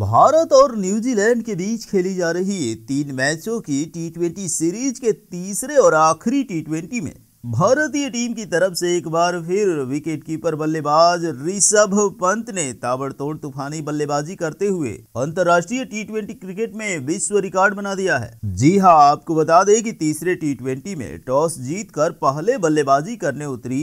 भारत और न्यूजीलैंड के बीच खेली जा रही तीन मैचों की टी सीरीज के तीसरे और आखिरी टी ट्वेंटी में भारतीय टीम की तरफ से एक बार फिर विकेटकीपर बल्लेबाज ऋषभ पंत ने ताबड़तोड़ तूफानी बल्लेबाजी करते हुए अंतर्राष्ट्रीय टी ट्वेंटी क्रिकेट में विश्व रिकॉर्ड बना दिया है जी हाँ आपको बता दें कि तीसरे टी ट्वेंटी में टॉस जीत कर पहले बल्लेबाजी करने उतरी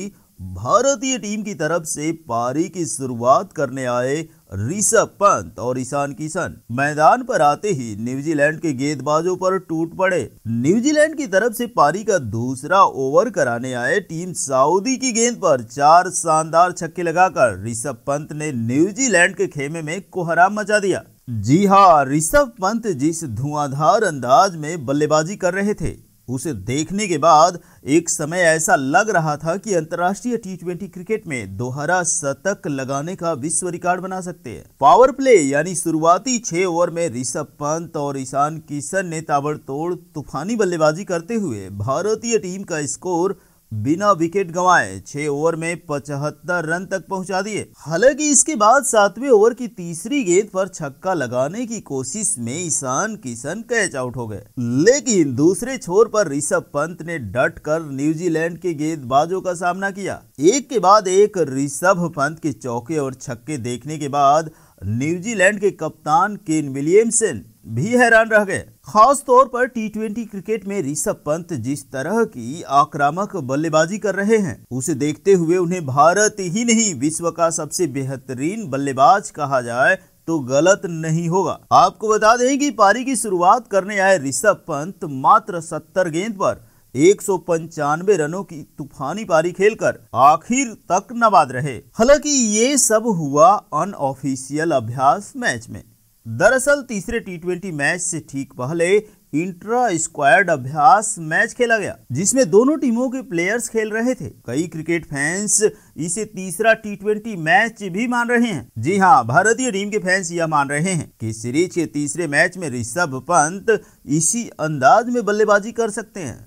भारतीय टीम की तरफ से पारी की शुरुआत करने आए ऋषभ पंत और ईशान किशन मैदान पर आते ही न्यूजीलैंड के गेंदबाजों पर टूट पड़े न्यूजीलैंड की तरफ से पारी का दूसरा ओवर कराने आए टीम सऊदी की गेंद पर चार शानदार छक्के लगाकर ऋषभ पंत ने न्यूजीलैंड के खेमे में कोहराम मचा दिया जी हाँ ऋषभ पंत जिस धुआंधार अंदाज में बल्लेबाजी कर रहे थे उसे देखने के बाद एक समय ऐसा लग रहा था कि अंतर्राष्ट्रीय टी ट्वेंटी क्रिकेट में दोहरा शतक लगाने का विश्व रिकॉर्ड बना सकते हैं पावर प्ले यानी शुरुआती छह ओवर में ऋषभ पंत और ईशान किशन ने ताबड़तोड़ तूफानी बल्लेबाजी करते हुए भारतीय टीम का स्कोर बिना विकेट गंवाए छह ओवर में पचहत्तर रन तक पहुंचा दिए हालांकि इसके बाद सातवें ओवर की तीसरी गेंद पर छक्का लगाने की कोशिश में ईशान किशन कैच आउट हो गए लेकिन दूसरे छोर पर ऋषभ पंत ने डट कर न्यूजीलैंड के गेंदबाजों का सामना किया एक के बाद एक ऋषभ पंत के चौके और छक्के देखने के बाद न्यूजीलैंड के कप्तान केन विलियमसन भी हैरान रह गए खास तौर पर टी ट्वेंटी क्रिकेट में ऋषभ पंत जिस तरह की आक्रामक बल्लेबाजी कर रहे हैं उसे देखते हुए उन्हें भारत ही नहीं विश्व का सबसे बेहतरीन बल्लेबाज कहा जाए तो गलत नहीं होगा आपको बता दें कि पारी की शुरुआत करने आए ऋषभ पंत मात्र सत्तर गेंद पर एक रनों की तूफानी पारी खेलकर आखिर तक नबाद रहे हालांकि ये सब हुआ अनऑफिशियल अभ्यास मैच में दरअसल तीसरे टी मैच से ठीक पहले इंट्रा स्क्वाड अभ्यास मैच खेला गया जिसमें दोनों टीमों के प्लेयर्स खेल रहे थे कई क्रिकेट फैंस इसे तीसरा टी मैच भी मान रहे हैं जी हाँ भारतीय टीम के फैंस यह मान रहे हैं कि सीरीज के तीसरे मैच में ऋषभ पंत इसी अंदाज में बल्लेबाजी कर सकते हैं